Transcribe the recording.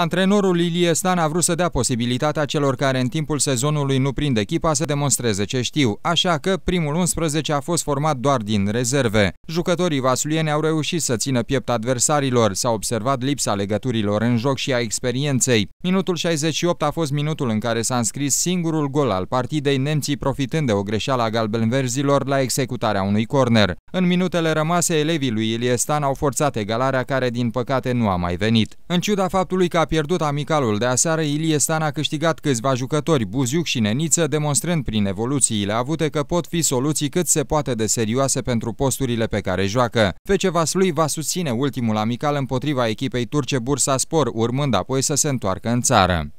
Antrenorul Ilie Stan a vrut să dea posibilitatea celor care în timpul sezonului nu prind echipa să demonstreze ce știu, așa că primul 11 a fost format doar din rezerve. Jucătorii vasulieni au reușit să țină piept adversarilor, s-a observat lipsa legăturilor în joc și a experienței. Minutul 68 a fost minutul în care s-a înscris singurul gol al partidei, nemții profitând de o greșeală a galbenverzilor la executarea unui corner. În minutele rămase, elevii lui Ilie Stan au forțat egalarea care, din păcate, nu a mai venit. În ciuda faptului că a pierdut amicalul de aseară, Ilie Stan a câștigat câțiva jucători, Buziuc și Neniță, demonstrând prin evoluțiile avute că pot fi soluții cât se poate de serioase pentru posturile pe care joacă. Fece Vaslui va susține ultimul amical împotriva echipei turce Bursa Spor, urmând apoi să se întoarcă în țară.